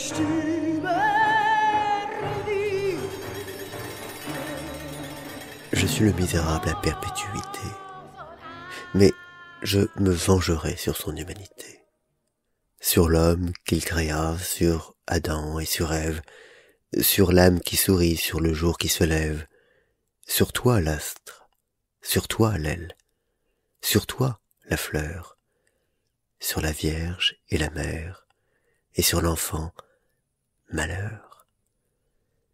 Je suis le misérable à perpétuité, mais je me vengerai sur son humanité, sur l'homme qu'il créa, sur Adam et sur Ève, sur l'âme qui sourit, sur le jour qui se lève, sur toi l'astre, sur toi l'aile, sur toi la fleur, sur la Vierge et la mère, et sur l'enfant malheur,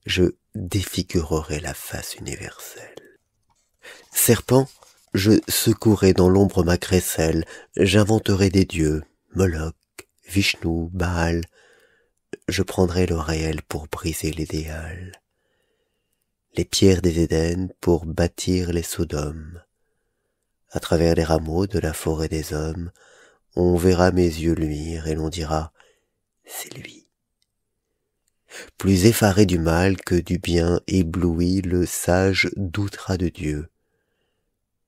je défigurerai la face universelle. Serpent, je secouerai dans l'ombre ma crécelle, j'inventerai des dieux, Moloch, Vishnu, Baal, je prendrai le réel pour briser l'idéal, les pierres des Éden pour bâtir les Sodomes. À travers les rameaux de la forêt des hommes, on verra mes yeux luire et l'on dira, c'est lui plus effaré du mal que du bien ébloui le sage doutera de dieu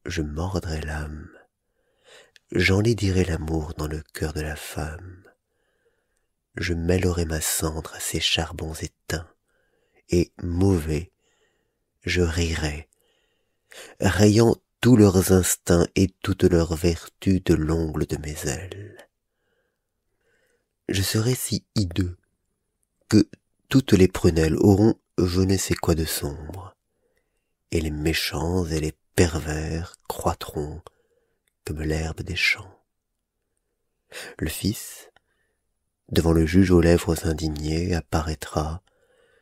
je mordrai l'âme j'enlaidirai l'amour dans le cœur de la femme je mêlerai ma cendre à ses charbons éteints et mauvais je rirai rayant tous leurs instincts et toutes leurs vertus de l'ongle de mes ailes je serai si hideux que toutes les prunelles auront je ne sais quoi de sombre, et les méchants et les pervers croîtront comme l'herbe des champs. Le Fils, devant le juge aux lèvres indignées, apparaîtra,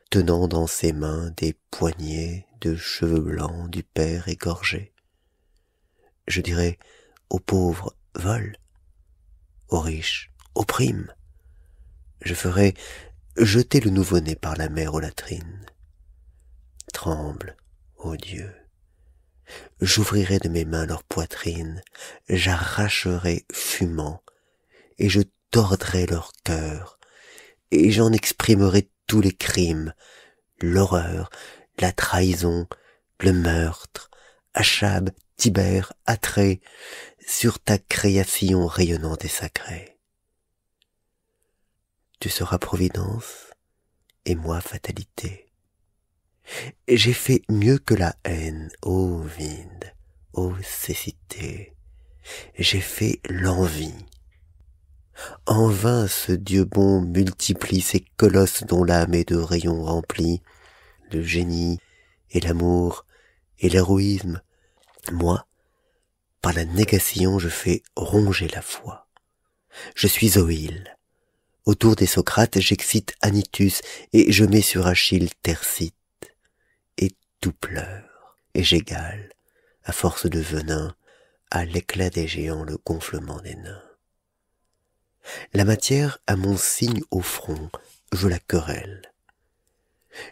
tenant dans ses mains des poignées de cheveux blancs du Père égorgé. Je dirai aux pauvres vol, aux riches opprime. Je ferai jeter le nouveau-né par la mer aux latrines. Tremble, ô Dieu. J'ouvrirai de mes mains leur poitrine, j'arracherai fumant, et je tordrai leur cœur, et j'en exprimerai tous les crimes, l'horreur, la trahison, le meurtre, Achab, Tibère, atré sur ta création rayonnante et sacrée tu seras providence et moi fatalité. J'ai fait mieux que la haine, ô vide, ô cécité. J'ai fait l'envie. En vain ce Dieu bon multiplie ces colosses dont l'âme est de rayons remplis le génie et l'amour et l'héroïsme. Moi, par la négation, je fais ronger la foi. Je suis Zoïle, Autour des Socrates, j'excite Anitus et je mets sur Achille Tercite. Et tout pleure, et j'égale, à force de venin, à l'éclat des géants le gonflement des nains. La matière a mon signe au front, je la querelle.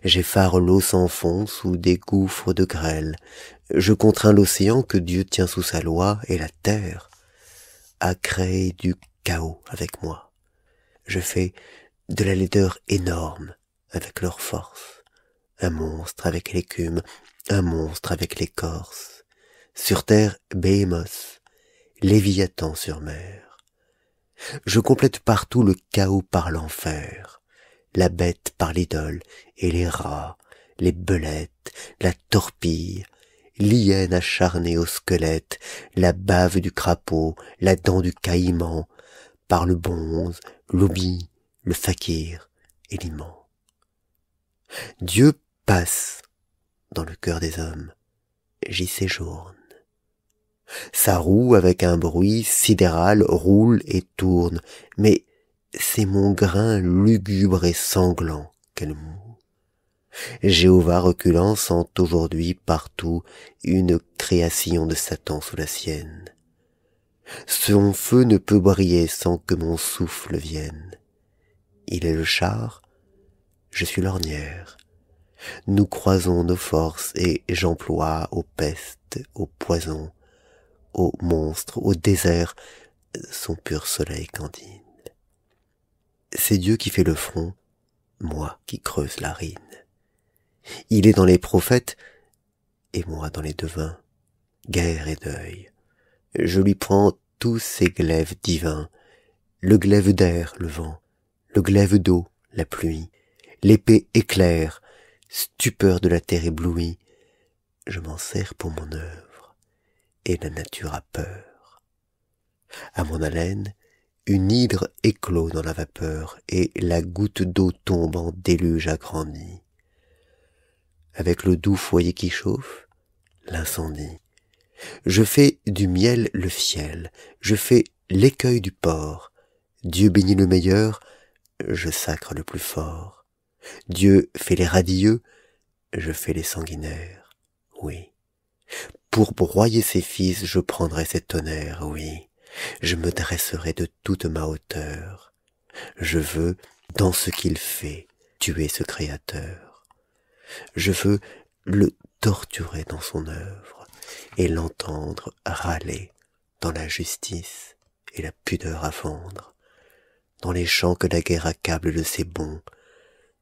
J'effare l'eau sans fond sous des gouffres de grêle. Je contrains l'océan que Dieu tient sous sa loi et la terre à créer du chaos avec moi je fais de la laideur énorme avec leur force un monstre avec l'écume un monstre avec l'écorce sur terre béhémoth léviathan sur mer je complète partout le chaos par l'enfer la bête par l'idole et les rats les belettes la torpille l'hyène acharnée au squelette la bave du crapaud la dent du caïman par le bonze, l'obi, le fakir et l'imant. Dieu passe dans le cœur des hommes, j'y séjourne. Sa roue avec un bruit sidéral roule et tourne, mais c'est mon grain lugubre et sanglant qu'elle moue. Jéhovah reculant sent aujourd'hui partout une création de Satan sous la sienne son feu ne peut briller sans que mon souffle vienne il est le char je suis l'ornière nous croisons nos forces et j'emploie aux pestes aux poisons aux monstres au désert son pur soleil candide c'est dieu qui fait le front moi qui creuse la rine il est dans les prophètes et moi dans les devins guerre et deuil je lui prends tous ses glaives divins, le glaive d'air, le vent, le glaive d'eau, la pluie, l'épée éclair, stupeur de la terre éblouie, je m'en sers pour mon œuvre, et la nature a peur. À mon haleine, une hydre éclot dans la vapeur, et la goutte d'eau tombe en déluge agrandie. Avec le doux foyer qui chauffe, l'incendie, je fais du miel le fiel, je fais l'écueil du porc. Dieu bénit le meilleur, je sacre le plus fort. Dieu fait les radieux, je fais les sanguinaires. Oui. Pour broyer ses fils, je prendrai ses tonnerres, oui. Je me dresserai de toute ma hauteur. Je veux, dans ce qu'il fait, tuer ce créateur. Je veux le torturer dans son œuvre et l'entendre râler dans la justice et la pudeur à vendre, dans les champs que la guerre accable de ses bons,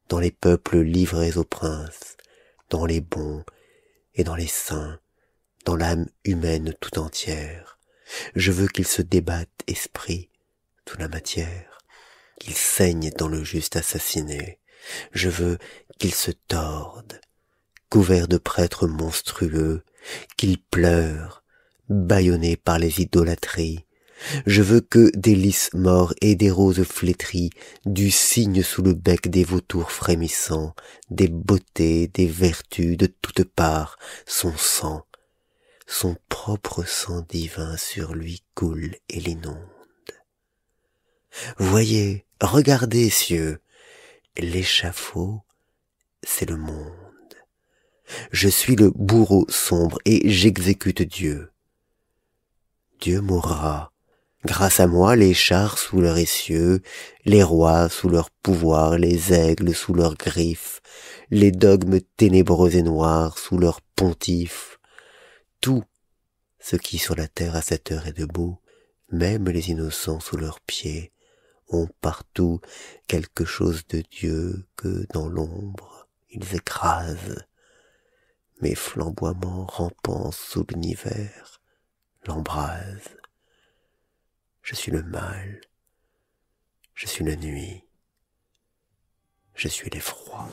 dans les peuples livrés aux princes dans les bons et dans les saints dans l'âme humaine tout entière je veux qu'ils se débattent esprit tout la matière qu'il saigne dans le juste assassiné je veux qu'il se torde, couvert de prêtres monstrueux qu'il pleure bâillonné par les idolâtries je veux que des lys morts et des roses flétries du signe sous le bec des vautours frémissants des beautés des vertus de toutes parts son sang son propre sang divin sur lui coule et l'inonde voyez regardez cieux l'échafaud c'est le monde je suis le bourreau sombre et j'exécute dieu dieu mourra grâce à moi les chars sous leur essieu les rois sous leur pouvoir les aigles sous leurs griffes les dogmes ténébreux et noirs sous leurs pontifs. tout ce qui sur la terre à cette heure est debout même les innocents sous leurs pieds ont partout quelque chose de Dieu que dans l'ombre ils écrasent mes flamboiements rampants sous l'univers l'embrasent. Je suis le mal, je suis la nuit, je suis l'effroi.